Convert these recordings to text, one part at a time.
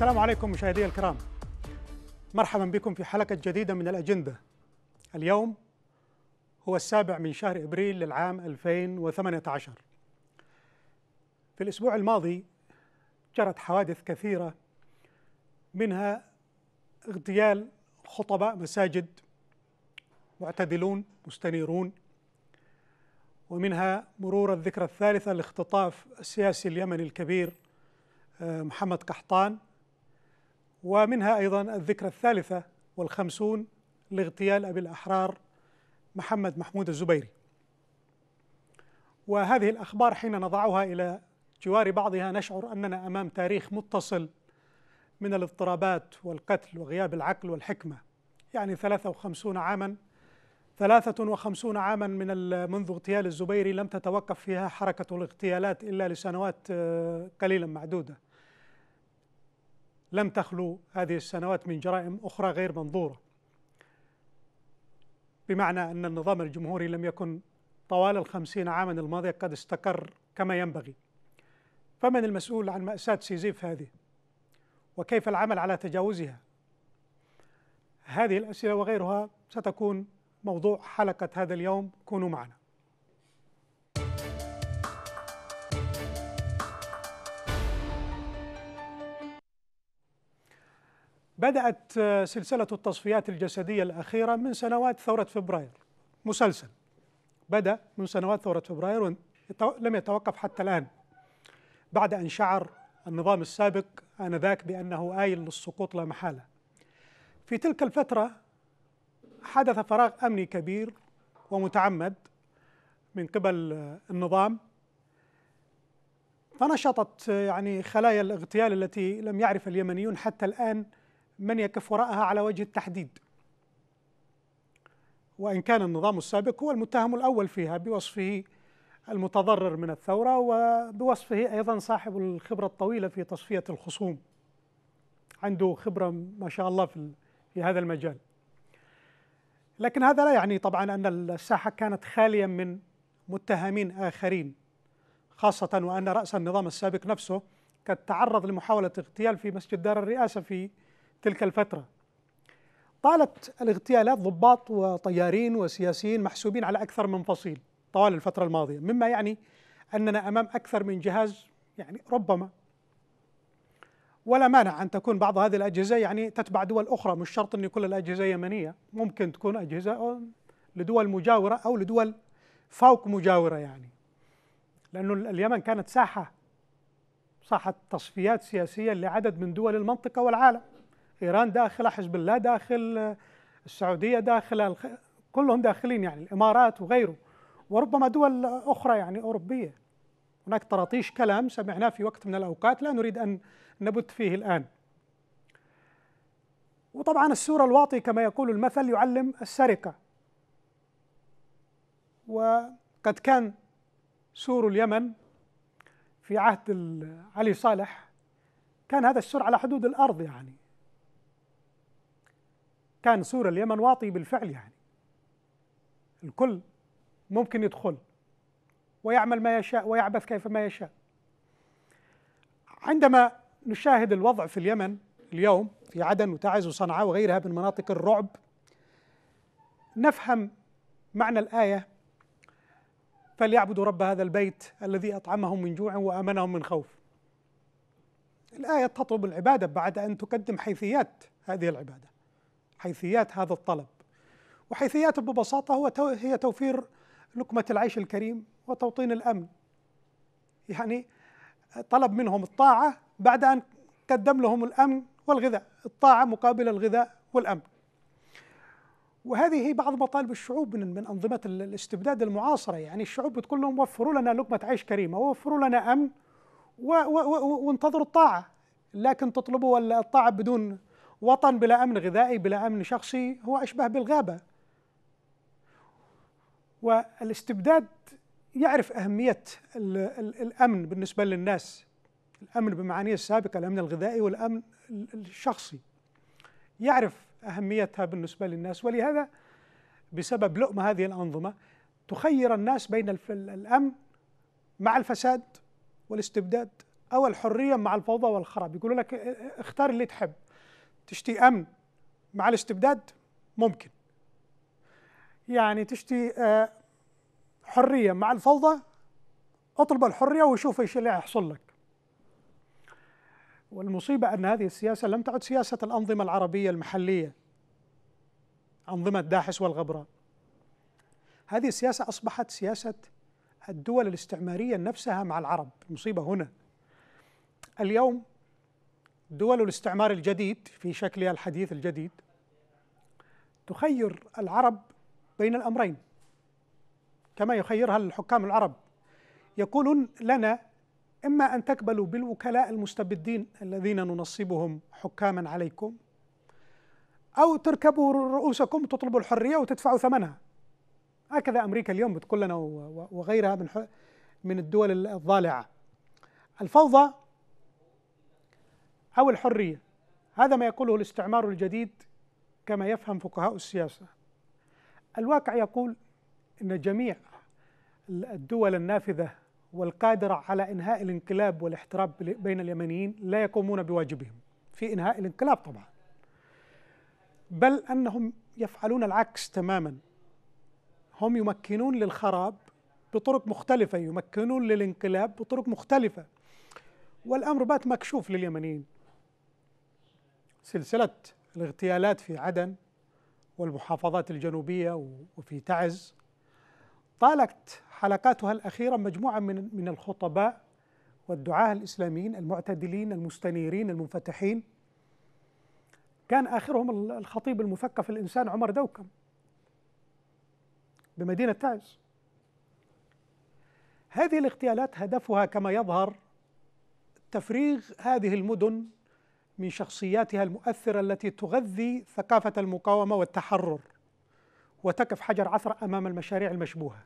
السلام عليكم مشاهدي الكرام مرحبا بكم في حلقة جديدة من الأجندة اليوم هو السابع من شهر إبريل للعام 2018 في الأسبوع الماضي جرت حوادث كثيرة منها اغتيال خطباء مساجد معتدلون مستنيرون ومنها مرور الذكرى الثالثة لاختطاف السياسي اليمني الكبير آه، محمد قحطان ومنها أيضا الذكرى الثالثة والخمسون لاغتيال أبي الأحرار محمد محمود الزبيري وهذه الأخبار حين نضعها إلى جوار بعضها نشعر أننا أمام تاريخ متصل من الاضطرابات والقتل وغياب العقل والحكمة يعني 53 عاما 53 عاما من منذ اغتيال الزبيري لم تتوقف فيها حركة الاغتيالات إلا لسنوات آه، قليلا معدودة لم تخلو هذه السنوات من جرائم أخرى غير منظورة بمعنى أن النظام الجمهوري لم يكن طوال الخمسين عاما الماضية قد استقر كما ينبغي فمن المسؤول عن مأساة سيزيف هذه وكيف العمل على تجاوزها هذه الأسئلة وغيرها ستكون موضوع حلقة هذا اليوم كونوا معنا بدأت آه، سلسلة التصفيات الجسدية الأخيرة من سنوات ثورة فبراير مسلسل بدأ من سنوات ثورة فبراير ولم يتوقف حتى الآن بعد أن شعر النظام السابق آنذاك بأنه آيل للسقوط لا محالة في تلك الفترة حدث فراغ أمني كبير ومتعمد من قبل آه، النظام فنشطت آه، يعني خلايا الاغتيال التي لم يعرف اليمنيون حتى الآن من يقف وراءها على وجه التحديد وإن كان النظام السابق هو المتهم الأول فيها بوصفه المتضرر من الثورة وبوصفه أيضا صاحب الخبرة الطويلة في تصفية الخصوم عنده خبرة ما شاء الله في, في هذا المجال لكن هذا لا يعني طبعا أن الساحة كانت خالية من متهمين آخرين خاصة وأن رأس النظام السابق نفسه قد تعرض لمحاولة اغتيال في مسجد دار الرئاسة في تلك الفترة طالت الاغتيالات ضباط وطيارين وسياسيين محسوبين على أكثر من فصيل طوال الفترة الماضية مما يعني أننا أمام أكثر من جهاز يعني ربما ولا مانع أن تكون بعض هذه الأجهزة يعني تتبع دول أخرى مش شرط أن كل الأجهزة يمنية ممكن تكون أجهزة لدول مجاورة أو لدول فوق مجاورة يعني لأنه اليمن كانت ساحة ساحة تصفيات سياسية لعدد من دول المنطقة والعالم إيران داخلة حزب الله داخل السعودية داخل كلهم داخلين يعني الإمارات وغيره وربما دول أخرى يعني أوروبية هناك طراطيش كلام سمعناه في وقت من الأوقات لا نريد أن نبت فيه الآن وطبعا السور الواطي كما يقول المثل يعلم السرقة وقد كان سور اليمن في عهد علي صالح كان هذا السور على حدود الأرض يعني كان سور اليمن واطي بالفعل يعني الكل ممكن يدخل ويعمل ما يشاء ويعبث كيف ما يشاء عندما نشاهد الوضع في اليمن اليوم في عدن وتعز وصنعاء وغيرها من مناطق الرعب نفهم معنى الآية فليعبدوا رب هذا البيت الذي أطعمهم من جوع وأمنهم من خوف الآية تطلب العبادة بعد أن تقدم حيثيات هذه العبادة حيثيات هذا الطلب وحيثياته ببساطة هو تو هي توفير لقمة العيش الكريم وتوطين الأمن يعني طلب منهم الطاعة بعد أن قدم لهم الأمن والغذاء الطاعة مقابل الغذاء والأمن وهذه هي بعض مطالب الشعوب من من أنظمة الاستبداد المعاصرة يعني الشعوب بتقول لهم وفروا لنا لقمة عيش كريمة ووفروا لنا أمن وانتظروا الطاعة لكن تطلبوا الطاعة بدون وطن بلا امن غذائي بلا امن شخصي هو اشبه بالغابه والاستبداد يعرف اهميه الامن بالنسبه للناس الامن بمعانيه السابقه الامن الغذائي والامن الشخصي يعرف اهميتها بالنسبه للناس ولهذا بسبب لؤم هذه الانظمه تخير الناس بين الامن مع الفساد والاستبداد او الحريه مع الفوضى والخراب يقولوا لك اختار اللي تحب تشتي امن مع الاستبداد ممكن يعني تشتي آه، حريه مع الفوضى اطلب الحريه وشوف ايش اللي يحصل لك والمصيبه ان هذه السياسه لم تعد سياسه الانظمه العربيه المحليه انظمه داحس والغبراء هذه السياسه اصبحت سياسه الدول الاستعماريه نفسها مع العرب المصيبه هنا اليوم دول الاستعمار الجديد في شكلها الحديث الجديد تخير العرب بين الأمرين كما يخيرها الحكام العرب يقولون لنا إما أن تقبلوا بالوكلاء المستبدين الذين ننصبهم حكاما عليكم أو تركبوا رؤوسكم تطلبوا الحرية وتدفعوا ثمنها هكذا أمريكا اليوم بتقول لنا وغيرها من من الدول الضالعة الفوضى أو الحرية هذا ما يقوله الاستعمار الجديد كما يفهم فقهاء السياسة الواقع يقول أن جميع الدول النافذة والقادرة على إنهاء الانقلاب والاحتراب بين اليمنيين لا يقومون بواجبهم في إنهاء الانقلاب طبعا بل أنهم يفعلون العكس تماما هم يمكنون للخراب بطرق مختلفة يمكنون للانقلاب بطرق مختلفة والأمر بات مكشوف لليمنيين سلسلة الاغتيالات في عدن والمحافظات الجنوبية وفي تعز طالت حلقاتها الأخيرة مجموعة من من الخطباء والدعاة الإسلاميين المعتدلين المستنيرين المنفتحين كان آخرهم الخطيب المثقف الإنسان عمر دوكم بمدينة تعز هذه الاغتيالات هدفها كما يظهر تفريغ هذه المدن من شخصياتها المؤثرة التي تغذي ثقافة المقاومة والتحرر وتكف حجر عثرة أمام المشاريع المشبوهة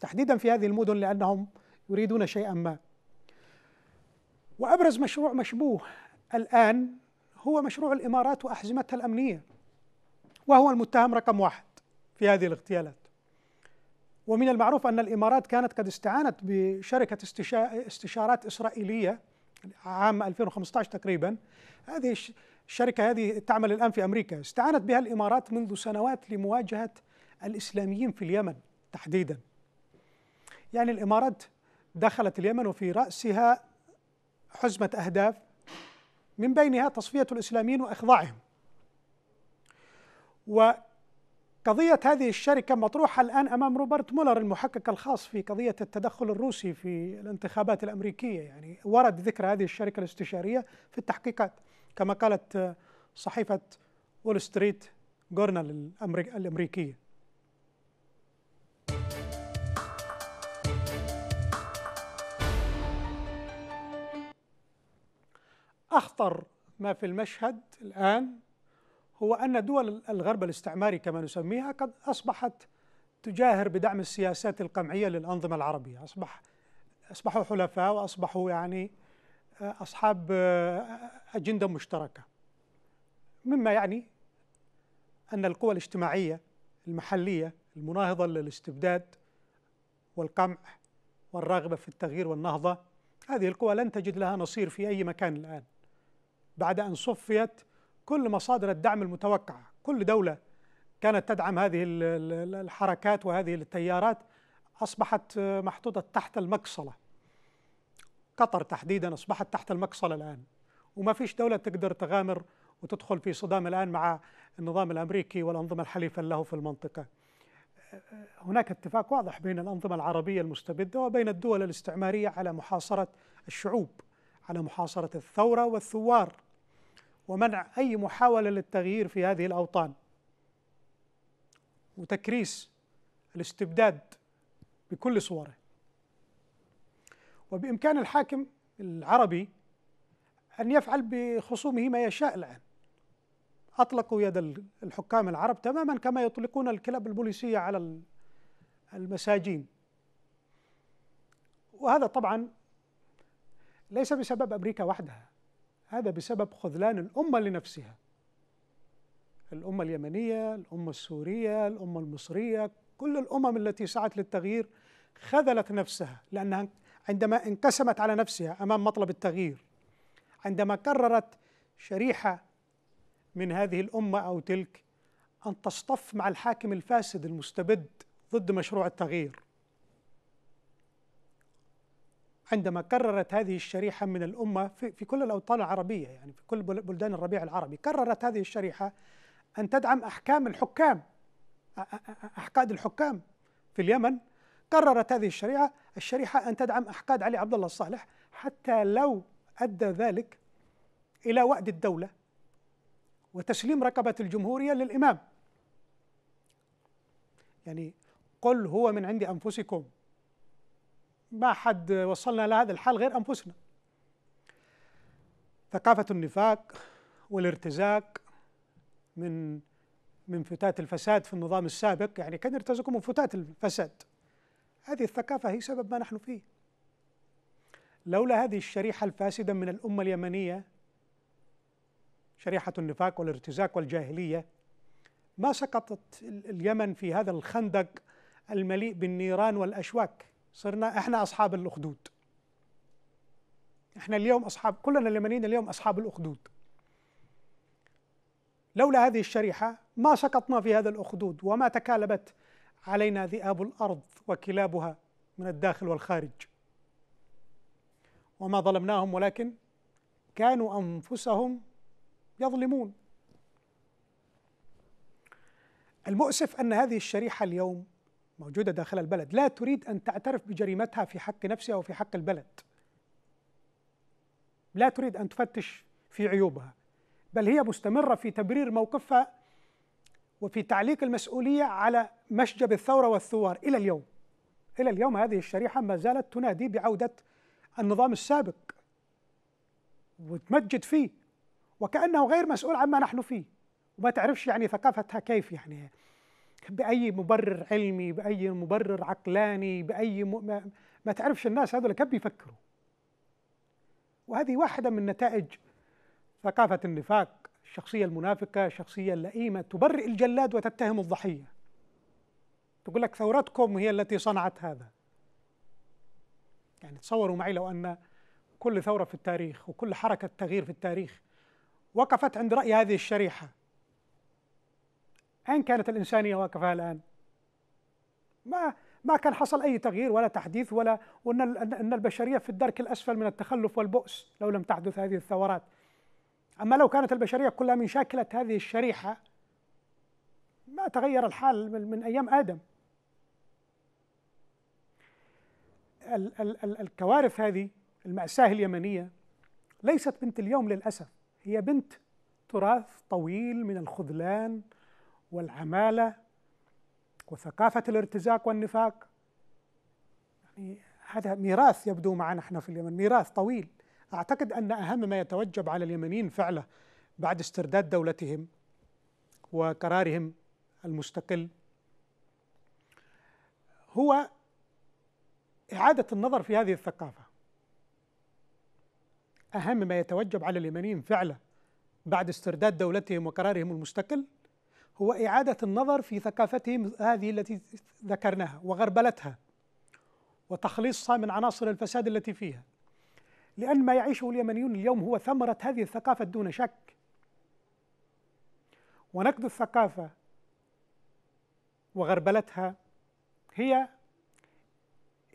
تحديدا في هذه المدن لأنهم يريدون شيئا ما وأبرز مشروع مشبوه الآن هو مشروع الإمارات وأحزمتها الأمنية وهو المتهم رقم واحد في هذه الاغتيالات ومن المعروف أن الإمارات كانت قد استعانت بشركة استشارات إسرائيلية عام 2015 تقريبا هذه الشركة هذه تعمل الآن في أمريكا استعانت بها الإمارات منذ سنوات لمواجهة الإسلاميين في اليمن تحديدا يعني الإمارات دخلت اليمن وفي رأسها حزمة أهداف من بينها تصفية الإسلاميين وإخضاعهم قضية هذه الشركة مطروحة الآن أمام روبرت مولر المحقق الخاص في قضية التدخل الروسي في الانتخابات الأمريكية يعني ورد ذكر هذه الشركة الاستشارية في التحقيقات كما قالت صحيفة وول ستريت جورنال الأمريكية أخطر ما في المشهد الآن هو أن دول الغرب الاستعماري كما نسميها قد أصبحت تجاهر بدعم السياسات القمعية للأنظمة العربية أصبح أصبحوا حلفاء وأصبحوا يعني آه، أصحاب آه، أجندة مشتركة مما يعني أن القوى الاجتماعية المحلية المناهضة للاستبداد والقمع والرغبة في التغيير والنهضة هذه القوى لن تجد لها نصير في أي مكان الآن بعد أن صفيت كل مصادر الدعم المتوقعة كل دولة كانت تدعم هذه الحركات وهذه التيارات أصبحت محطوطة تحت المقصلة قطر تحديدا أصبحت تحت المقصلة الآن وما فيش دولة تقدر تغامر وتدخل في صدام الآن مع النظام الأمريكي والأنظمة الحليفة له في المنطقة هناك اتفاق واضح بين الأنظمة العربية المستبدة وبين الدول الاستعمارية على محاصرة الشعوب على محاصرة الثورة والثوار ومنع أي محاولة للتغيير في هذه الأوطان وتكريس الاستبداد بكل صوره وبإمكان الحاكم العربي أن يفعل بخصومه ما يشاء الآن أطلقوا يد الحكام العرب تماما كما يطلقون الكلاب البوليسية على المساجين وهذا طبعا ليس بسبب أمريكا وحدها هذا بسبب خذلان الأمة لنفسها الأمة اليمنية الأمة السورية الأمة المصرية كل الأمم التي سعت للتغيير خذلت نفسها لأنها عندما انقسمت على نفسها أمام مطلب التغيير عندما قررت شريحة من هذه الأمة أو تلك أن تصطف مع الحاكم الفاسد المستبد ضد مشروع التغيير عندما قررت هذه الشريحة من الأمة في, كل الأوطان العربية يعني في كل بلدان الربيع العربي قررت هذه الشريحة أن تدعم أحكام الحكام أحقاد الحكام في اليمن قررت هذه الشريعة الشريحة أن تدعم أحقاد علي عبد الله الصالح حتى لو أدى ذلك إلى وأد الدولة وتسليم رقبة الجمهورية للإمام يعني قل هو من عند أنفسكم ما حد وصلنا لهذا الحال غير أنفسنا ثقافة النفاق والارتزاق من من فتات الفساد في النظام السابق يعني كان يرتزقوا من فتات الفساد هذه الثقافة هي سبب ما نحن فيه لولا هذه الشريحة الفاسدة من الأمة اليمنية شريحة النفاق والارتزاق والجاهلية ما سقطت اليمن في هذا الخندق المليء بالنيران والأشواك صرنا احنا اصحاب الاخدود احنا اليوم اصحاب كلنا اليمنيين اليوم اصحاب الاخدود لولا هذه الشريحه ما سقطنا في هذا الاخدود وما تكالبت علينا ذئاب الارض وكلابها من الداخل والخارج وما ظلمناهم ولكن كانوا انفسهم يظلمون المؤسف ان هذه الشريحه اليوم موجودة داخل البلد لا تريد أن تعترف بجريمتها في حق نفسها وفي حق البلد لا تريد أن تفتش في عيوبها بل هي مستمرة في تبرير موقفها وفي تعليق المسؤولية على مشجب الثورة والثوار إلى اليوم إلى اليوم هذه الشريحة ما زالت تنادي بعودة النظام السابق وتمجد فيه وكأنه غير مسؤول عما نحن فيه وما تعرفش يعني ثقافتها كيف يعني باي مبرر علمي باي مبرر عقلاني باي م... ما, ما تعرفش الناس هذول كيف بيفكروا وهذه واحده من نتائج ثقافه النفاق الشخصيه المنافقه الشخصيه اللئيمه تبرئ الجلاد وتتهم الضحيه تقول لك ثورتكم هي التي صنعت هذا يعني تصوروا معي لو ان كل ثوره في التاريخ وكل حركه تغيير في التاريخ وقفت عند راي هذه الشريحه أين كانت الإنسانية واقفة الآن؟ ما ما كان حصل أي تغيير ولا تحديث ولا وأن أن البشرية في الدرك الأسفل من التخلف والبؤس لو لم تحدث هذه الثورات. أما لو كانت البشرية كلها من شاكلة هذه الشريحة ما تغير الحال من, أيام آدم. ال ال ال الكوارث هذه المأساة اليمنية ليست بنت اليوم للأسف هي بنت تراث طويل من الخذلان والعمالة وثقافة الارتزاق والنفاق يعني هذا ميراث يبدو معنا احنا في اليمن ميراث طويل أعتقد أن أهم ما يتوجب على اليمنيين فعله بعد استرداد دولتهم وقرارهم المستقل هو إعادة النظر في هذه الثقافة أهم ما يتوجب على اليمنيين فعله بعد استرداد دولتهم وقرارهم المستقل هو إعادة النظر في ثقافتهم هذه التي ذكرناها وغربلتها وتخليصها من عناصر الفساد التي فيها لأن ما يعيشه اليمنيون اليوم هو ثمرة هذه الثقافة دون شك ونقد الثقافة وغربلتها هي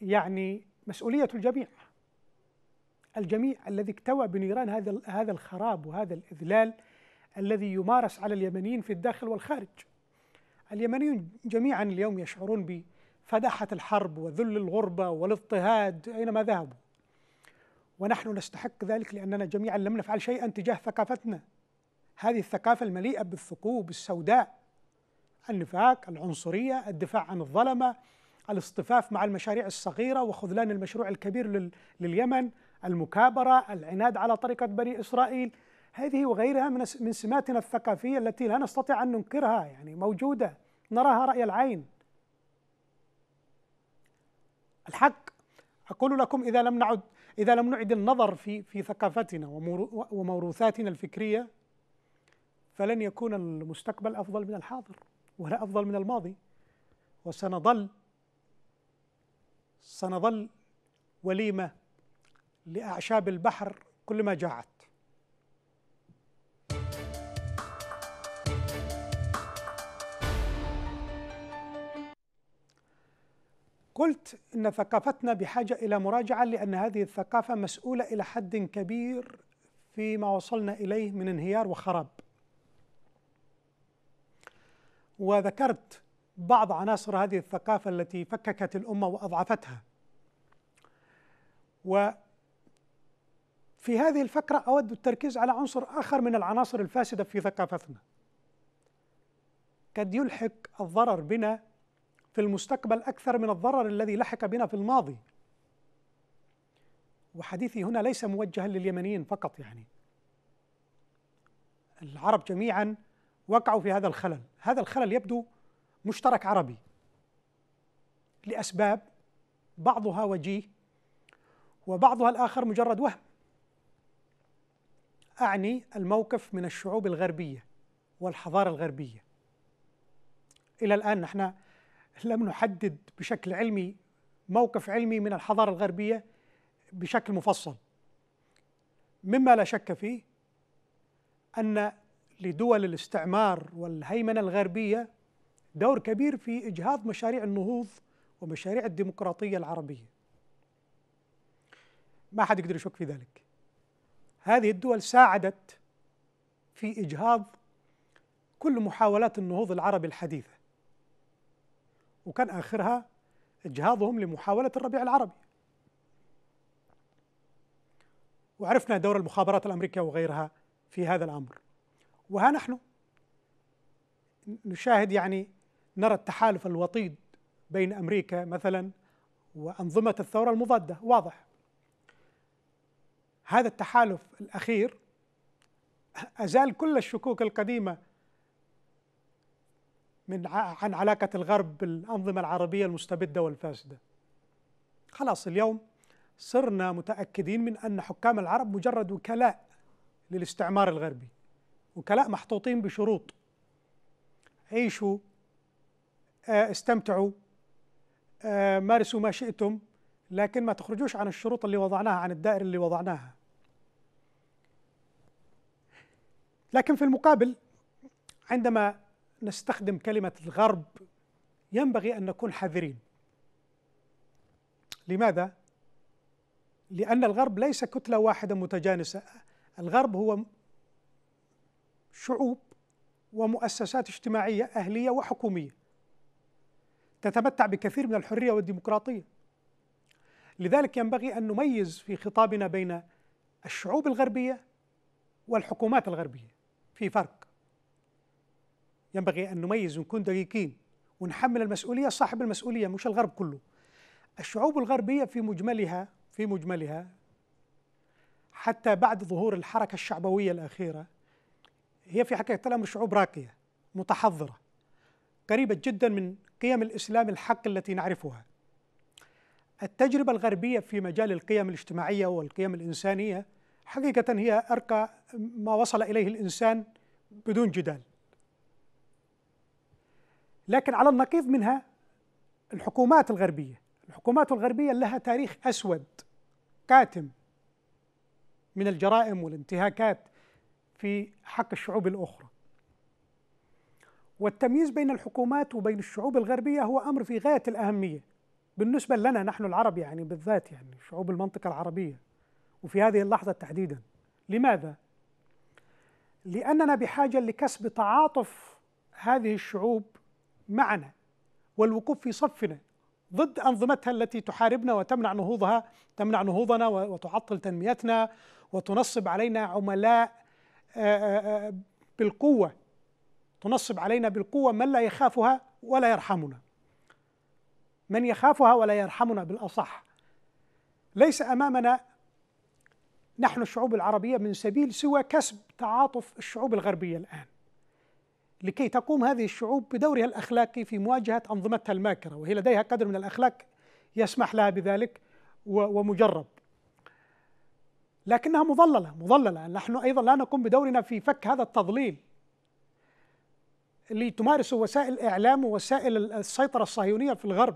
يعني مسؤولية الجميع الجميع الذي اكتوى بنيران هذا هذا الخراب وهذا الإذلال الذي يمارس على اليمنيين في الداخل والخارج اليمنيون جميعا اليوم يشعرون بفداحة الحرب وذل الغربة والاضطهاد أينما ذهبوا ونحن نستحق ذلك لأننا جميعا لم نفعل شيئا تجاه ثقافتنا هذه الثقافة المليئة بالثقوب السوداء النفاق العنصرية الدفاع عن الظلمة الاصطفاف مع المشاريع الصغيرة وخذلان المشروع الكبير لليمن المكابرة العناد على طريقة بني إسرائيل هذه وغيرها من من سماتنا الثقافيه التي لا نستطيع ان ننكرها يعني موجوده نراها راي العين. الحق اقول لكم اذا لم نعد اذا لم نعد النظر في في ثقافتنا وموروثاتنا الفكريه فلن يكون المستقبل افضل من الحاضر ولا افضل من الماضي وسنظل سنظل وليمه لاعشاب البحر كلما جاعت قلت ان ثقافتنا بحاجه الى مراجعه لان هذه الثقافه مسؤوله الى حد كبير فيما وصلنا اليه من انهيار وخراب. وذكرت بعض عناصر هذه الثقافه التي فككت الامه واضعفتها. وفي هذه الفقره اود التركيز على عنصر اخر من العناصر الفاسده في ثقافتنا. قد يلحق الضرر بنا في المستقبل أكثر من الضرر الذي لحق بنا في الماضي وحديثي هنا ليس موجها لليمنيين فقط يعني العرب جميعا وقعوا في هذا الخلل هذا الخلل يبدو مشترك عربي لأسباب بعضها وجيه وبعضها الآخر مجرد وهم أعني الموقف من الشعوب الغربية والحضارة الغربية إلى الآن نحن لم نحدد بشكل علمي موقف علمي من الحضارة الغربية بشكل مفصل مما لا شك فيه أن لدول الاستعمار والهيمنة الغربية دور كبير في إجهاض مشاريع النهوض ومشاريع الديمقراطية العربية ما حد يقدر يشك في ذلك هذه الدول ساعدت في إجهاض كل محاولات النهوض العربي الحديثة وكان آخرها اجهاضهم لمحاولة الربيع العربي وعرفنا دور المخابرات الأمريكية وغيرها في هذا الأمر وها نحن نشاهد يعني نرى التحالف الوطيد بين أمريكا مثلا وأنظمة الثورة المضادة واضح هذا التحالف الأخير أزال كل الشكوك القديمة من عن علاقة الغرب بالأنظمة العربية المستبدة والفاسدة خلاص اليوم صرنا متأكدين من أن حكام العرب مجرد وكلاء للاستعمار الغربي وكلاء محطوطين بشروط عيشوا آه، استمتعوا آه، مارسوا ما شئتم لكن ما تخرجوش عن الشروط اللي وضعناها عن الدائرة اللي وضعناها لكن في المقابل عندما نستخدم كلمة الغرب ينبغي أن نكون حذرين لماذا؟ لأن الغرب ليس كتلة واحدة متجانسة الغرب هو شعوب ومؤسسات اجتماعية أهلية وحكومية تتمتع بكثير من الحرية والديمقراطية لذلك ينبغي أن نميز في خطابنا بين الشعوب الغربية والحكومات الغربية في فرق ينبغي أن نميز ونكون دقيقين ونحمل المسؤولية صاحب المسؤولية مش الغرب كله الشعوب الغربية في مجملها في مجملها حتى بعد ظهور الحركة الشعبوية الأخيرة هي في حقيقة الأمر شعوب راقية متحضرة قريبة جدا من قيم الإسلام الحق التي نعرفها التجربة الغربية في مجال القيم الاجتماعية والقيم الإنسانية حقيقة هي أرقى ما وصل إليه الإنسان بدون جدال لكن على النقيض منها الحكومات الغربية الحكومات الغربية لها تاريخ أسود قاتم من الجرائم والانتهاكات في حق الشعوب الأخرى والتمييز بين الحكومات وبين الشعوب الغربية هو أمر في غاية الأهمية بالنسبة لنا نحن العرب يعني بالذات يعني شعوب المنطقة العربية وفي هذه اللحظة تحديدا لماذا؟ لأننا بحاجة لكسب تعاطف هذه الشعوب معنا والوقوف في صفنا ضد أنظمتها التي تحاربنا وتمنع نهوضها تمنع نهوضنا وتعطل تنميتنا وتنصب علينا عملاء آه، آه، آه، بالقوة تنصب علينا بالقوة من لا يخافها ولا يرحمنا من يخافها ولا يرحمنا بالأصح ليس أمامنا نحن الشعوب العربية من سبيل سوى كسب تعاطف الشعوب الغربية الآن لكي تقوم هذه الشعوب بدورها الاخلاقي في مواجهه انظمتها الماكره وهي لديها قدر من الاخلاق يسمح لها بذلك ومجرب. لكنها مضلله مضلله نحن ايضا لا نقوم بدورنا في فك هذا التضليل اللي تمارسه وسائل الاعلام ووسائل السيطره الصهيونيه في الغرب.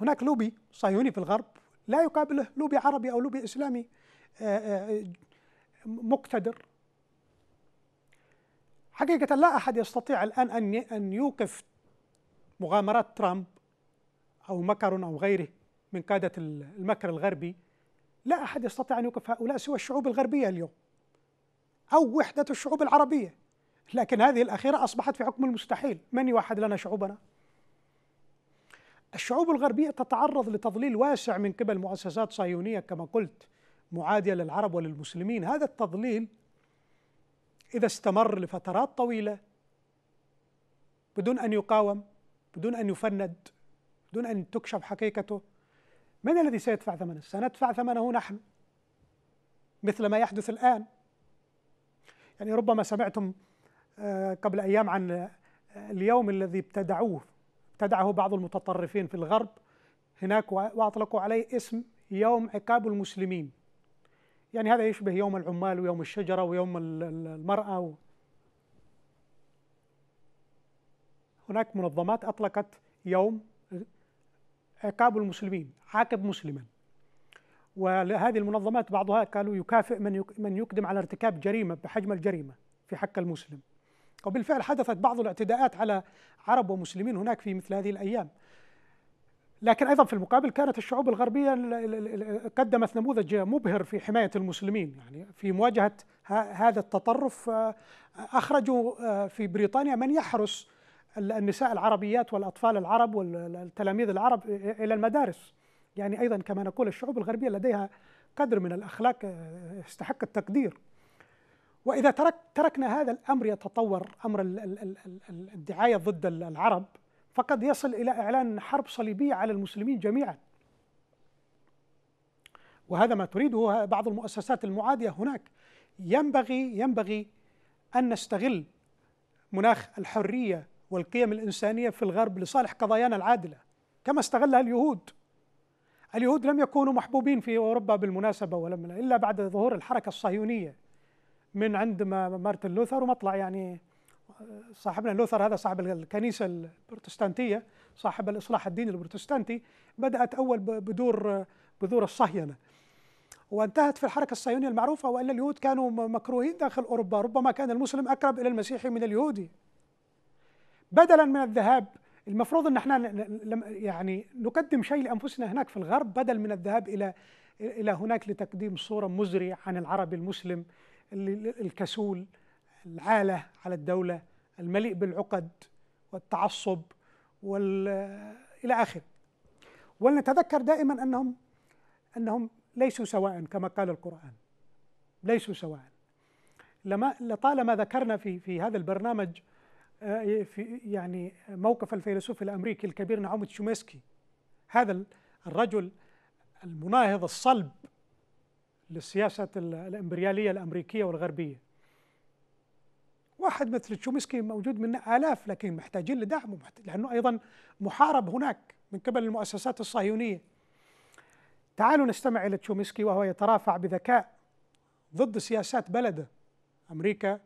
هناك لوبي صهيوني في الغرب لا يقابله لوبي عربي او لوبي اسلامي آه، آه، مقتدر حقيقة لا أحد يستطيع الآن أن أن يوقف مغامرات ترامب أو مكرون أو غيره من قادة المكر الغربي لا أحد يستطيع أن يوقف هؤلاء سوى الشعوب الغربية اليوم أو وحدة الشعوب العربية لكن هذه الأخيرة أصبحت في حكم المستحيل من يوحد لنا شعوبنا؟ الشعوب الغربية تتعرض لتضليل واسع من قبل مؤسسات صهيونية كما قلت معادية للعرب وللمسلمين هذا التضليل إذا استمر لفترات طويلة بدون أن يقاوم بدون أن يفند بدون أن تكشف حقيقته من الذي سيدفع ثمنه؟ سندفع ثمنه نحن مثل ما يحدث الآن يعني ربما سمعتم آه، قبل أيام عن آه، اليوم الذي ابتدعوه ابتدعه بعض المتطرفين في الغرب هناك وأطلقوا عليه اسم يوم عقاب المسلمين يعني هذا يشبه يوم العمال ويوم الشجرة ويوم المرأة و هناك منظمات أطلقت يوم عقاب المسلمين عاقب مسلما وهذه المنظمات بعضها قالوا يكافئ من من يقدم على ارتكاب جريمة بحجم الجريمة في حق المسلم وبالفعل حدثت بعض الاعتداءات على عرب ومسلمين هناك في مثل هذه الأيام لكن ايضا في المقابل كانت الشعوب الغربيه قدمت نموذج مبهر في حمايه المسلمين يعني في مواجهه هذا التطرف آه، اخرجوا آه، في بريطانيا من يحرس النساء العربيات والاطفال العرب والتلاميذ العرب الى المدارس يعني ايضا كما نقول الشعوب الغربيه لديها قدر من الاخلاق آه، يستحق التقدير واذا ترك تركنا هذا الامر يتطور امر الدعايه ضد العرب فقد يصل إلى إعلان حرب صليبية على المسلمين جميعا وهذا ما تريده بعض المؤسسات المعادية هناك ينبغي ينبغي أن نستغل مناخ الحرية والقيم الإنسانية في الغرب لصالح قضايانا العادلة كما استغلها اليهود اليهود لم يكونوا محبوبين في أوروبا بالمناسبة ولم إلا بعد ظهور الحركة الصهيونية من عند مارتن لوثر ومطلع يعني صاحبنا لوثر هذا صاحب الكنيسة البروتستانتية صاحب الإصلاح الديني البروتستانتي بدأت أول بدور بذور الصهينة وانتهت في الحركة الصهيونية المعروفة وإلا اليهود كانوا مكروهين داخل أوروبا ربما كان المسلم أقرب إلى المسيحي من اليهودي بدلا من الذهاب المفروض ان احنا يعني نقدم شيء لانفسنا هناك في الغرب بدل من الذهاب الى الى هناك لتقديم صوره مزريه عن العربي المسلم الكسول العاله على الدوله المليء بالعقد والتعصب وال إلى آخره ولنتذكر دائما أنهم أنهم ليسوا سواء كما قال القرآن ليسوا سواء لما لطالما ذكرنا في في هذا البرنامج آه، في يعني موقف الفيلسوف الامريكي الكبير نعوم تشومسكي هذا الرجل المناهض الصلب للسياسه الامبرياليه الامريكيه والغربيه واحد مثل تشومسكي موجود من آلاف لكن محتاجين لدعمه لأنه أيضا محارب هناك من قبل المؤسسات الصهيونية تعالوا نستمع إلى تشومسكي وهو يترافع بذكاء ضد سياسات بلده أمريكا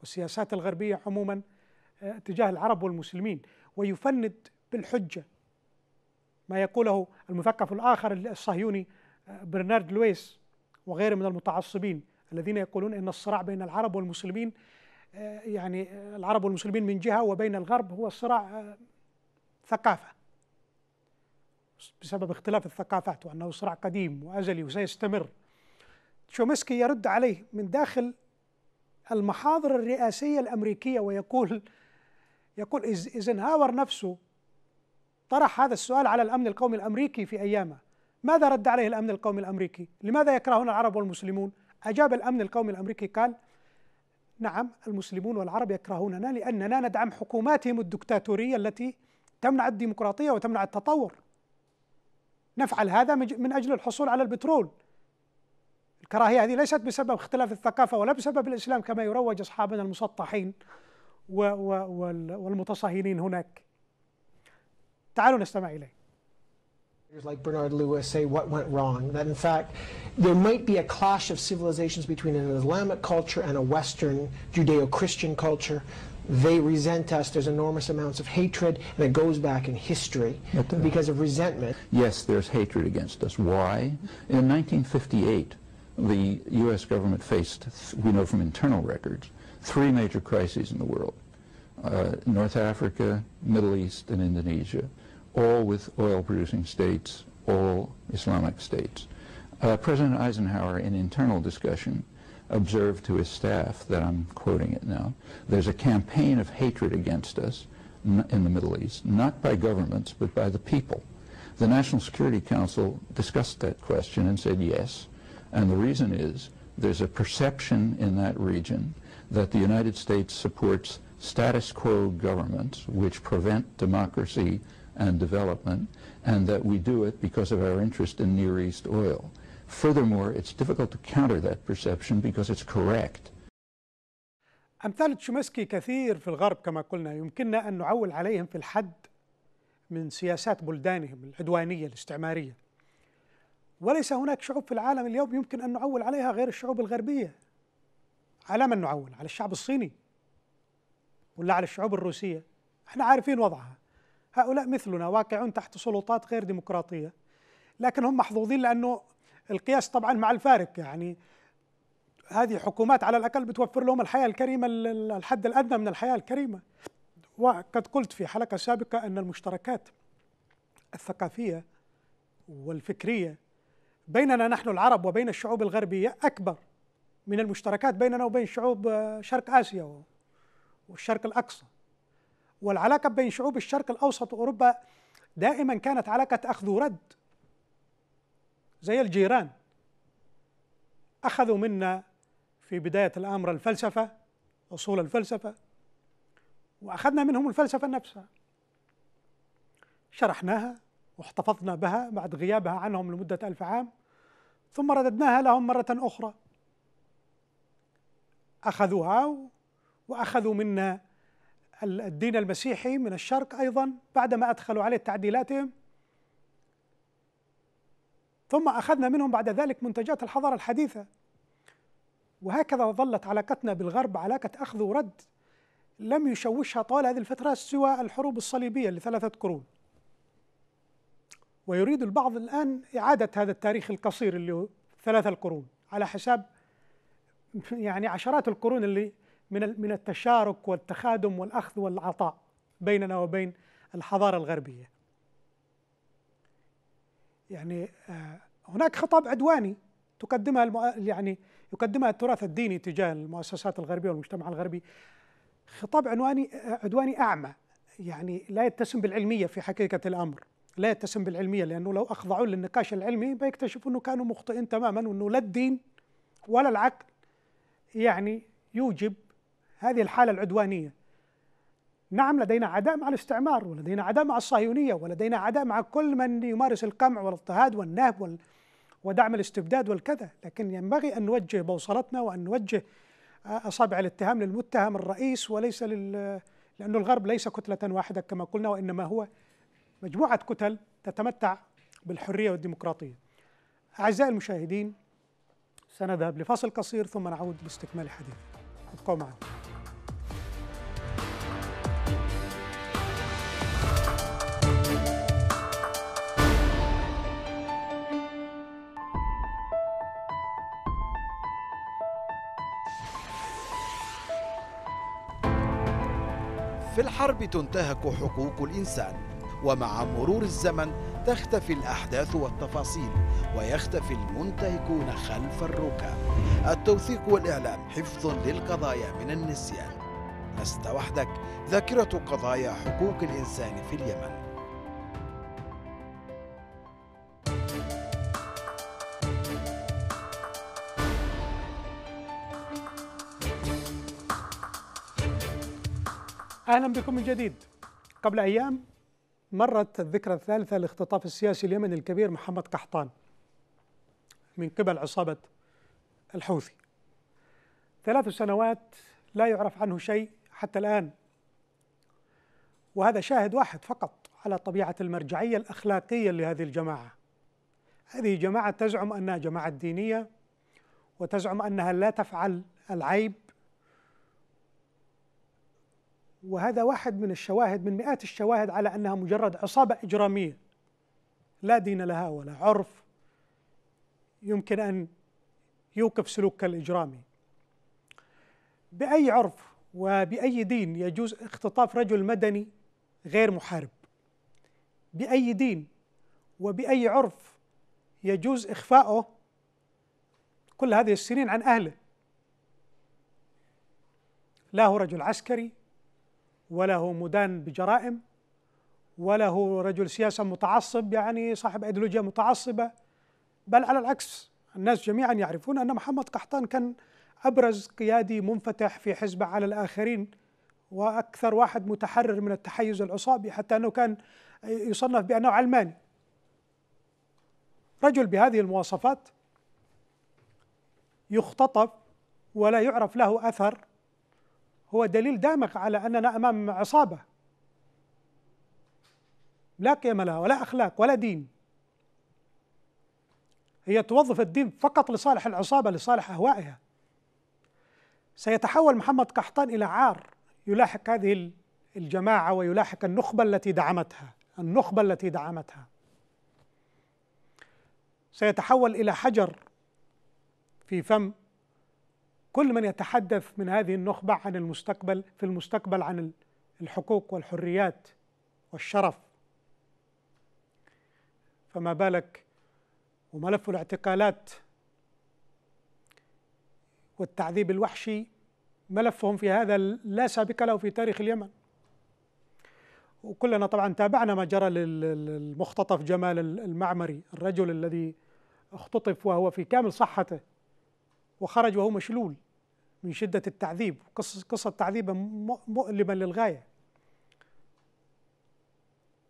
والسياسات الغربية عموما آه، تجاه العرب والمسلمين ويفند بالحجة ما يقوله المثقف الآخر الصهيوني آه، برنارد لويس وغيره من المتعصبين الذين يقولون ان الصراع بين العرب والمسلمين آه، يعني آه، العرب والمسلمين من جهة وبين الغرب هو صراع آه، ثقافة بسبب اختلاف الثقافات وأنه صراع قديم وأزلي وسيستمر تشومسكي يرد عليه من داخل المحاضر الرئاسية الأمريكية ويقول يقول إيزنهاور نفسه طرح هذا السؤال على الأمن القومي الأمريكي في أيامه ماذا رد عليه الأمن القومي الأمريكي؟ لماذا يكرهون العرب والمسلمون؟ أجاب الأمن القومي الأمريكي قال نعم المسلمون والعرب يكرهوننا لأننا ندعم حكوماتهم الدكتاتورية التي تمنع الديمقراطية وتمنع التطور نفعل هذا من أجل الحصول على البترول الكراهية هذه ليست بسبب اختلاف الثقافة ولا بسبب الإسلام كما يروج أصحابنا المسطحين والمتصهينين هناك تعالوا نستمع إليه like Bernard Lewis say what went wrong, that in fact there might be a clash of civilizations between an Islamic culture and a Western Judeo-Christian culture. They resent us, there's enormous amounts of hatred, and it goes back in history because of resentment. Yes, there's hatred against us. Why? In 1958, the U.S. government faced, we know from internal records, three major crises in the world. Uh, North Africa, Middle East, and Indonesia all with oil-producing states, all Islamic states. Uh, President Eisenhower, in internal discussion, observed to his staff, that I'm quoting it now, there's a campaign of hatred against us in the Middle East, not by governments, but by the people. The National Security Council discussed that question and said yes, and the reason is there's a perception in that region that the United States supports status quo governments which prevent democracy and development, and that we do it because of our interest in Near East oil. Furthermore, it's difficult to counter that perception because it's correct. أمثال تشومسكي كثير في الغرب كما قلنا يمكننا أن نعول عليهم في الحد من سياسات بلدانهم العدوانية الاستعمارية وليس هناك شعوب في العالم اليوم يمكن أن نعول عليها غير الشعوب الغربية على من نعول؟ على الشعب الصيني ولا على الشعوب الروسية؟ احنا عارفين وضعها هؤلاء مثلنا واقعون تحت سلطات غير ديمقراطية لكن هم محظوظين لأنه القياس طبعا مع الفارق يعني هذه حكومات على الأقل بتوفر لهم الحياة الكريمة الحد الأدنى من الحياة الكريمة وقد قلت في حلقة سابقة أن المشتركات الثقافية والفكرية بيننا نحن العرب وبين الشعوب الغربية أكبر من المشتركات بيننا وبين شعوب شرق آسيا والشرق الأقصى والعلاقة بين شعوب الشرق الأوسط وأوروبا دائما كانت علاقة أخذ ورد زي الجيران أخذوا منا في بداية الأمر الفلسفة أصول الفلسفة وأخذنا منهم الفلسفة نفسها شرحناها واحتفظنا بها بعد غيابها عنهم لمدة ألف عام ثم رددناها لهم مرة أخرى أخذوها وأخذوا منا الدين المسيحي من الشرق أيضا بعدما أدخلوا عليه تعديلاتهم ثم أخذنا منهم بعد ذلك منتجات الحضارة الحديثة وهكذا ظلت علاقتنا بالغرب علاقة أخذ ورد لم يشوشها طوال هذه الفترة سوى الحروب الصليبية لثلاثة قرون ويريد البعض الآن إعادة هذا التاريخ القصير اللي هو ثلاثة القرون على حساب يعني عشرات القرون اللي من من التشارك والتخادم والاخذ والعطاء بيننا وبين الحضاره الغربيه. يعني آه، هناك خطاب عدواني تقدمها يعني يقدمها التراث الديني تجاه المؤسسات الغربيه والمجتمع الغربي خطاب عنواني آه، عدواني اعمى يعني لا يتسم بالعلميه في حقيقه الامر لا يتسم بالعلميه لانه لو اخضعوا للنقاش العلمي بيكتشفوا انه كانوا مخطئين تماما وانه لا الدين ولا العقل يعني يوجب هذه الحالة العدوانية نعم لدينا عداء مع الاستعمار ولدينا عداء مع الصهيونية ولدينا عداء مع كل من يمارس القمع والاضطهاد والنهب ودعم الاستبداد والكذا لكن ينبغي أن نوجه بوصلتنا وأن نوجه آه، أصابع الاتهام للمتهم الرئيس وليس لل... لأن الغرب ليس كتلة واحدة كما قلنا وإنما هو مجموعة كتل تتمتع بالحرية والديمقراطية أعزائي المشاهدين سنذهب لفصل قصير ثم نعود باستكمال الحديث ابقوا معنا في الحرب تنتهك حقوق الإنسان ومع مرور الزمن تختفي الأحداث والتفاصيل ويختفي المنتهكون خلف الركاب التوثيق والإعلام حفظ للقضايا من النسيان لست وحدك ذاكرة قضايا حقوق الإنسان في اليمن أهلا بكم من جديد قبل أيام مرت الذكرى الثالثة لاختطاف السياسي اليمني الكبير محمد قحطان من قبل عصابة الحوثي ثلاث سنوات لا يعرف عنه شيء حتى الآن وهذا شاهد واحد فقط على طبيعة المرجعية الأخلاقية لهذه الجماعة هذه جماعة تزعم أنها جماعة دينية وتزعم أنها لا تفعل العيب وهذا واحد من الشواهد من مئات الشواهد على انها مجرد عصابه اجراميه لا دين لها ولا عرف يمكن ان يوقف سلوكها الاجرامي باي عرف وباي دين يجوز اختطاف رجل مدني غير محارب باي دين وباي عرف يجوز اخفاؤه كل هذه السنين عن اهله لا هو رجل عسكري وله مدان بجرائم وله رجل سياسة متعصب يعني صاحب أيديولوجيا متعصبة بل على العكس الناس جميعا يعرفون أن محمد قحطان كان أبرز قيادي منفتح في حزبه على الآخرين وأكثر واحد متحرر من التحيز العصابي حتى أنه كان يصنف بأنه علماني رجل بهذه المواصفات يختطف ولا يعرف له أثر هو دليل دامغ على أننا أمام عصابة لا قيم لها ولا أخلاق ولا دين هي توظف الدين فقط لصالح العصابة لصالح أهوائها سيتحول محمد قحطان إلى عار يلاحق هذه الجماعة ويلاحق النخبة التي دعمتها النخبة التي دعمتها سيتحول إلى حجر في فم كل من يتحدث من هذه النخبة عن المستقبل في المستقبل عن الحقوق والحريات والشرف فما بالك وملف الاعتقالات والتعذيب الوحشي ملفهم في هذا لا سابق له في تاريخ اليمن وكلنا طبعا تابعنا ما جرى للمختطف جمال المعمري الرجل الذي اختطف وهو في كامل صحته وخرج وهو مشلول من شدة التعذيب قصة, قصة تعذيبة مؤلمة للغاية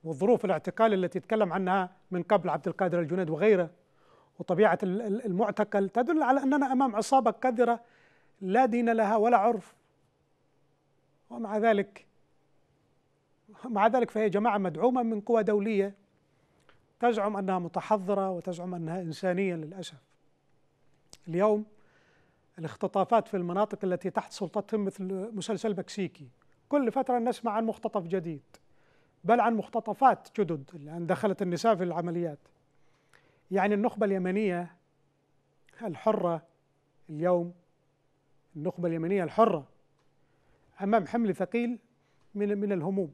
وظروف الاعتقال التي تكلم عنها من قبل عبد القادر الجنيد وغيره وطبيعة المعتقل تدل على أننا أمام عصابة قذره لا دين لها ولا عرف ومع ذلك مع ذلك فهي جماعة مدعومة من قوى دولية تزعم أنها متحضرة وتزعم أنها إنسانية للأسف اليوم الاختطافات في المناطق التي تحت سلطتهم مثل مسلسل مكسيكي كل فترة نسمع عن مختطف جديد بل عن مختطفات جدد لأن دخلت النساء في العمليات يعني النخبة اليمنية الحرة اليوم النخبة اليمنية الحرة أمام حمل ثقيل من من الهموم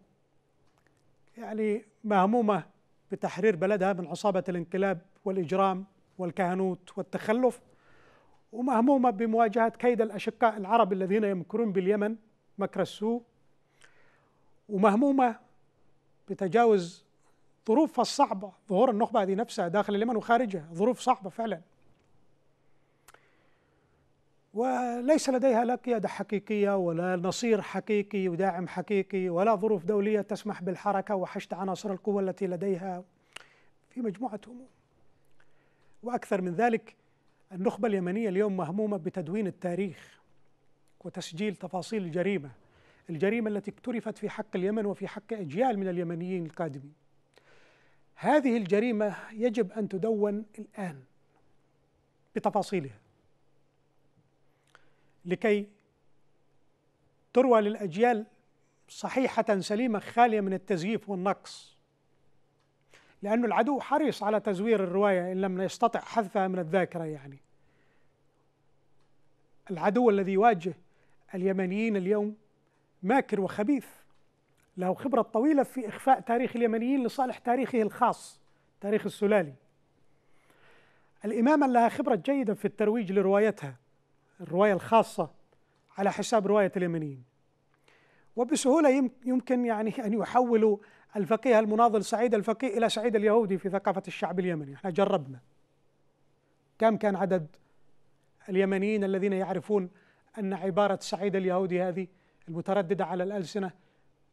يعني مهمومة بتحرير بلدها من عصابة الانقلاب والإجرام والكهنوت والتخلف ومهمومة بمواجهة كيد الأشقاء العرب الذين يمكرون باليمن مكر السوء ومهمومة بتجاوز ظروفها الصعبة ظهور النخبة هذه نفسها داخل اليمن وخارجها ظروف صعبة فعلا وليس لديها لا قيادة حقيقية ولا نصير حقيقي وداعم حقيقي ولا ظروف دولية تسمح بالحركة وحشد عناصر القوة التي لديها في مجموعة أمور وأكثر من ذلك النخبة اليمنية اليوم مهمومة بتدوين التاريخ وتسجيل تفاصيل الجريمة الجريمة التي اكترفت في حق اليمن وفي حق أجيال من اليمنيين القادمين هذه الجريمة يجب أن تدون الآن بتفاصيلها لكي تروى للأجيال صحيحة سليمة خالية من التزييف والنقص لأن العدو حريص على تزوير الرواية إن لم يستطع حذفها من الذاكرة يعني العدو الذي يواجه اليمنيين اليوم ماكر وخبيث له خبرة طويلة في إخفاء تاريخ اليمنيين لصالح تاريخه الخاص تاريخ السلالي الإمامة لها خبرة جيدة في الترويج لروايتها الرواية الخاصة على حساب رواية اليمنيين وبسهولة يمكن يعني أن يحولوا الفقيه المناضل سعيد الفقيه إلى سعيد اليهودي في ثقافة الشعب اليمني احنا جربنا كم كان عدد اليمنيين الذين يعرفون أن عبارة سعيد اليهودي هذه المترددة على الألسنة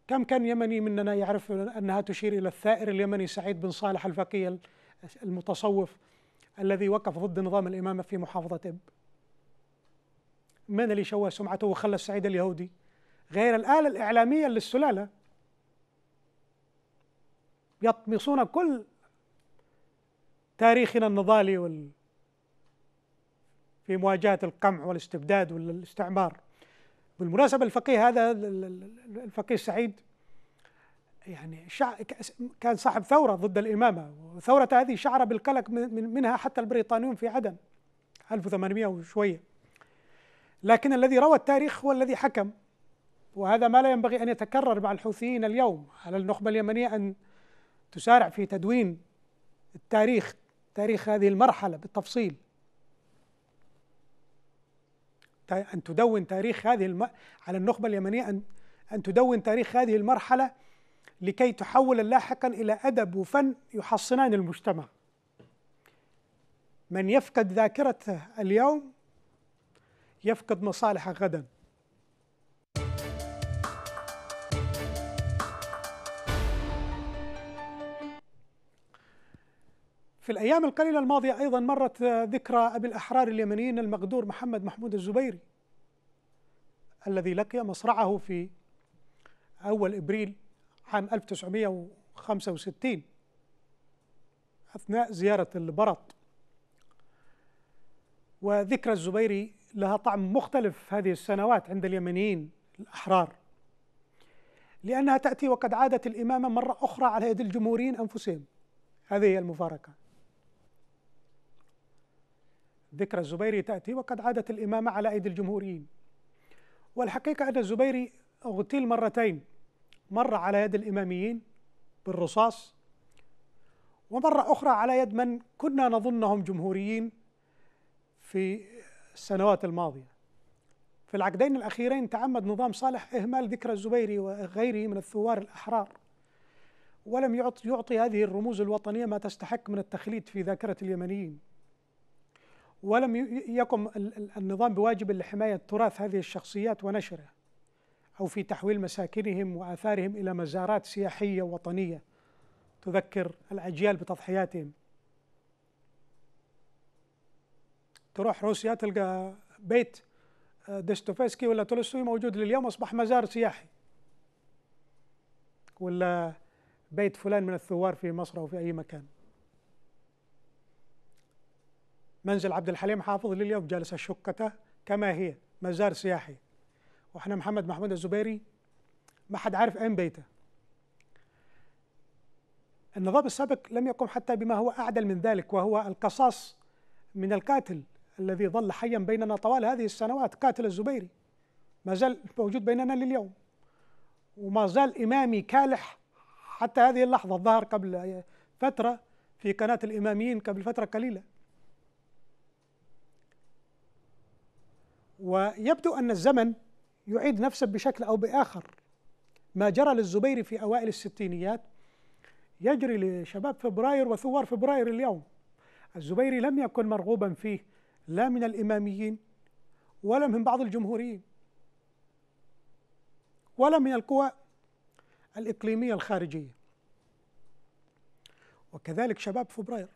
كم كان يمني مننا يعرف أنها تشير إلى الثائر اليمني سعيد بن صالح الفقيه المتصوف الذي وقف ضد نظام الإمامة في محافظة إب من اللي شوه سمعته وخلى السعيد اليهودي غير الآلة الإعلامية للسلالة يطمسون كل تاريخنا النضالي وال في مواجهة القمع والاستبداد والاستعمار بالمناسبة الفقيه هذا الفقيه السعيد يعني كان صاحب ثورة ضد الإمامة وثورة هذه شعر بالقلق منها حتى البريطانيون في عدن 1800 وشوية لكن الذي روى التاريخ هو الذي حكم وهذا ما لا ينبغي أن يتكرر مع الحوثيين اليوم على النخبة اليمنية أن تسارع في تدوين التاريخ تاريخ هذه المرحلة بالتفصيل أن تدون تاريخ هذه الم... على النخبة اليمنية أن أن تدون تاريخ هذه المرحلة لكي تحول لاحقا إلى أدب وفن يحصنان المجتمع من يفقد ذاكرته اليوم يفقد مصالحه غدا في الأيام القليلة الماضية أيضا مرت ذكرى أبي الأحرار اليمنيين المقدور محمد محمود الزبيري الذي لقي مصرعه في أول إبريل عام 1965 أثناء زيارة البرط وذكرى الزبيري لها طعم مختلف هذه السنوات عند اليمنيين الأحرار لأنها تأتي وقد عادت الإمامة مرة أخرى على يد الجمهوريين أنفسهم هذه هي المفارقة ذكرى الزبيري تأتي وقد عادت الإمامة على أيدي الجمهوريين والحقيقة أن الزبيري اغتيل مرتين مرة على يد الإماميين بالرصاص ومرة أخرى على يد من كنا نظنهم جمهوريين في السنوات الماضية في العقدين الأخيرين تعمد نظام صالح إهمال ذكرى الزبيري وغيره من الثوار الأحرار ولم يعطي هذه الرموز الوطنية ما تستحق من التخليد في ذاكرة اليمنيين ولم يقم النظام بواجب لحماية تراث هذه الشخصيات ونشره أو في تحويل مساكنهم وآثارهم إلى مزارات سياحية وطنية تذكر الأجيال بتضحياتهم تروح روسيا تلقى بيت آه، ديستوفيسكي ولا تولستوي موجود لليوم أصبح مزار سياحي ولا بيت فلان من الثوار في مصر أو في أي مكان منزل عبد الحليم حافظ لليوم جالسة شقته كما هي مزار سياحي واحنا محمد محمود الزبيري ما حد عارف أين بيته النظام السابق لم يقم حتى بما هو أعدل من ذلك وهو القصاص من القاتل الذي ظل حيا بيننا طوال هذه السنوات قاتل الزبيري ما زال موجود بيننا لليوم وما زال إمامي كالح حتى هذه اللحظة ظهر قبل فترة في قناة الإماميين قبل فترة قليلة ويبدو أن الزمن يعيد نفسه بشكل أو بآخر ما جرى للزبير في أوائل الستينيات يجري لشباب فبراير وثوار فبراير اليوم الزبيري لم يكن مرغوبا فيه لا من الإماميين ولا من بعض الجمهوريين ولا من القوى الإقليمية الخارجية وكذلك شباب فبراير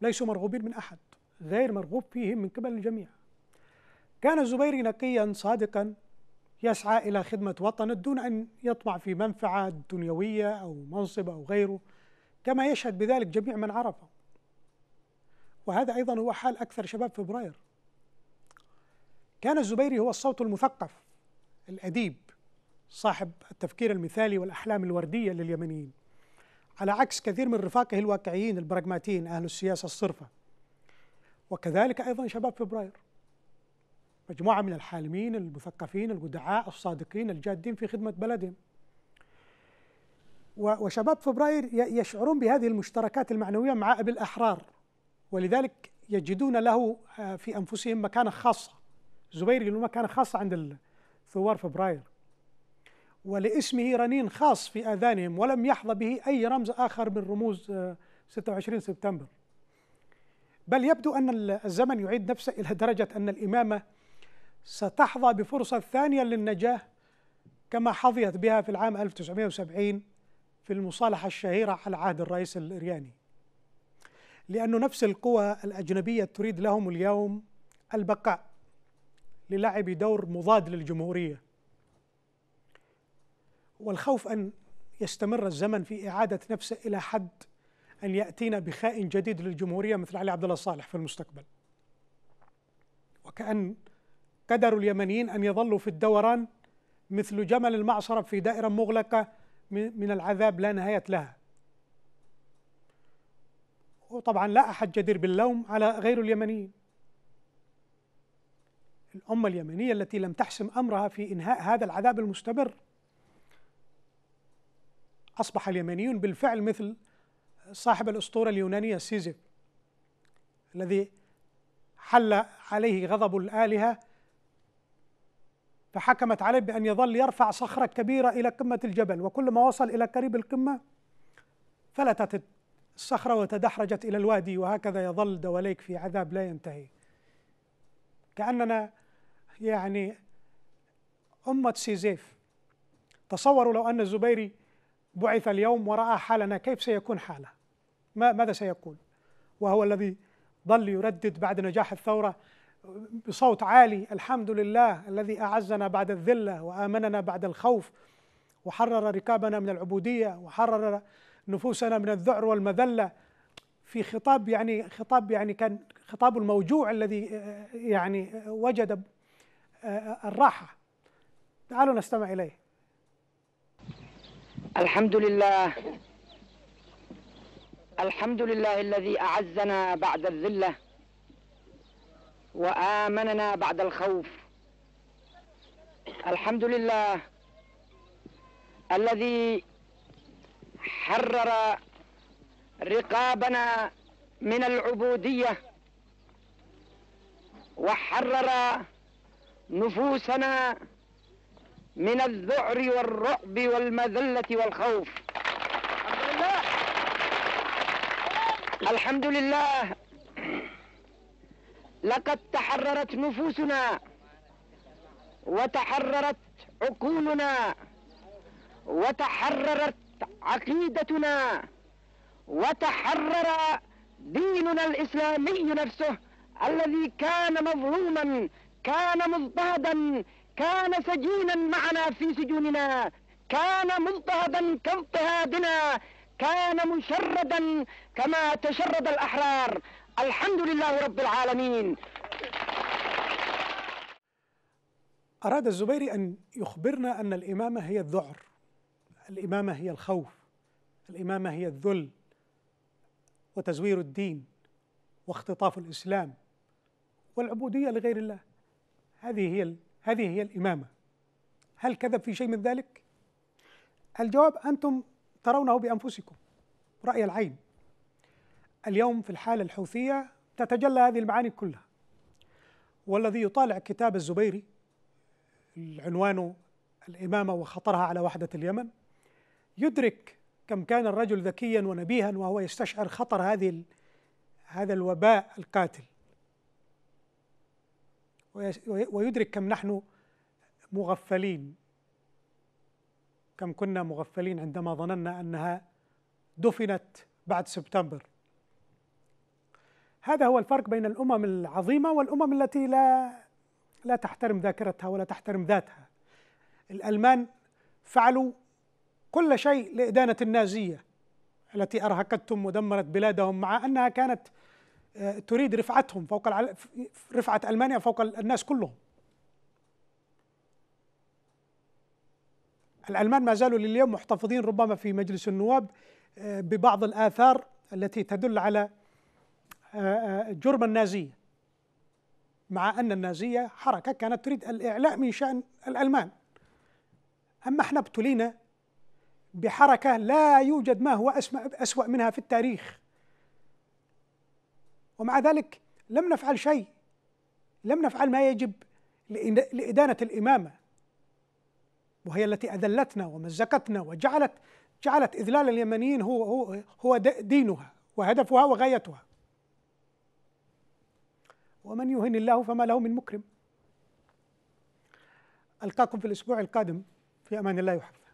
ليسوا مرغوبين من أحد غير مرغوب فيهم من قبل الجميع كان الزبيري نقيا صادقا يسعى إلى خدمة وطنه دون أن يطمع في منفعة دنيوية أو منصب أو غيره كما يشهد بذلك جميع من عرفه وهذا أيضا هو حال أكثر شباب فبراير كان الزبيري هو الصوت المثقف الأديب صاحب التفكير المثالي والأحلام الوردية لليمنيين على عكس كثير من رفاقه الواقعيين البراغماتيين أهل السياسة الصرفة وكذلك أيضا شباب فبراير مجموعة من الحالمين المثقفين الجدعاء الصادقين الجادين في خدمة بلدهم وشباب فبراير يشعرون بهذه المشتركات المعنوية مع أبي الأحرار ولذلك يجدون له آه، في أنفسهم مكانة خاصة زبير له مكانة خاصة عند ثوار فبراير ولاسمه رنين خاص في آذانهم ولم يحظى به أي رمز آخر من رموز 26 آه، سبتمبر بل يبدو أن الزمن يعيد نفسه إلى درجة أن الإمامة ستحظى بفرصة ثانية للنجاة كما حظيت بها في العام 1970 في المصالحة الشهيرة على عهد الرئيس الإرياني لأن نفس القوى الأجنبية تريد لهم اليوم البقاء للعب دور مضاد للجمهورية والخوف أن يستمر الزمن في إعادة نفسه إلى حد أن يأتينا بخائن جديد للجمهورية مثل علي عبد الله صالح في المستقبل وكأن قدر اليمنيين أن يظلوا في الدوران مثل جمل المعصرة في دائرة مغلقة من العذاب لا نهاية لها وطبعا لا أحد جدير باللوم على غير اليمنيين الأمة اليمنية التي لم تحسم أمرها في إنهاء هذا العذاب المستمر أصبح اليمنيون بالفعل مثل صاحب الأسطورة اليونانية سيزيف الذي حل عليه غضب الآلهة فحكمت عليه بأن يظل يرفع صخرة كبيرة إلى قمة الجبل وكل ما وصل إلى قريب القمة فلتت الصخرة وتدحرجت إلى الوادي وهكذا يظل دواليك في عذاب لا ينتهي كأننا يعني أمة سيزيف تصوروا لو أن الزبيري بعث اليوم ورأى حالنا كيف سيكون حاله ما ماذا سيقول وهو الذي ظل يردد بعد نجاح الثورة بصوت عالي الحمد لله الذي أعزنا بعد الذلة وآمننا بعد الخوف وحرر ركابنا من العبودية وحرر نفوسنا من الذعر والمذلة في خطاب يعني خطاب يعني كان خطاب الموجوع الذي آه، يعني آه، وجد آه، الراحة تعالوا نستمع إليه الحمد لله الحمد لله الذي أعزنا بعد الذلة وآمننا بعد الخوف الحمد لله الذي حرر رقابنا من العبودية وحرر نفوسنا من الذعر والرعب والمذلة والخوف الحمد لله الحمد لله لقد تحررت نفوسنا وتحررت عقولنا وتحررت عقيدتنا وتحرر ديننا الإسلامي نفسه الذي كان مظلوما كان مضطهدا كان سجينا معنا في سجوننا كان مضطهدا كاضطهادنا كان مشردا كما تشرد الأحرار الحمد لله رب العالمين أراد الزبيري أن يخبرنا أن الإمامة هي الذعر الإمامة هي الخوف الإمامة هي الذل وتزوير الدين واختطاف الإسلام والعبودية لغير الله هذه هي هذه هي الإمامة هل كذب في شيء من ذلك؟ الجواب أنتم ترونه بأنفسكم رأي العين اليوم في الحالة الحوثية تتجلى هذه المعاني كلها والذي يطالع كتاب الزبيري عنوانه الإمامة وخطرها على وحدة اليمن يدرك كم كان الرجل ذكيا ونبيها وهو يستشعر خطر هذه هذا الوباء القاتل ويدرك كم نحن مغفلين كم كنا مغفلين عندما ظننا انها دفنت بعد سبتمبر هذا هو الفرق بين الأمم العظيمة والأمم التي لا لا تحترم ذاكرتها ولا تحترم ذاتها الألمان فعلوا كل شيء لإدانة النازية التي أرهقتهم ودمرت بلادهم مع أنها كانت آه، تريد رفعتهم فوق العل... رفعة ألمانيا فوق الناس كلهم الألمان ما زالوا لليوم محتفظين ربما في مجلس النواب آه، ببعض الآثار التي تدل على آه، آه، جرم النازية مع أن النازية حركة كانت تريد الإعلاء من شأن الألمان أما احنا ابتلينا بحركة لا يوجد ما هو أسوأ منها في التاريخ ومع ذلك لم نفعل شيء لم نفعل ما يجب لإدانة الإمامة وهي التي أذلتنا ومزقتنا وجعلت جعلت إذلال اليمنيين هو هو هو دينها وهدفها وغايتها ومن يهن الله فما له من مكرم ألقاكم في الأسبوع القادم في أمان الله يحفظ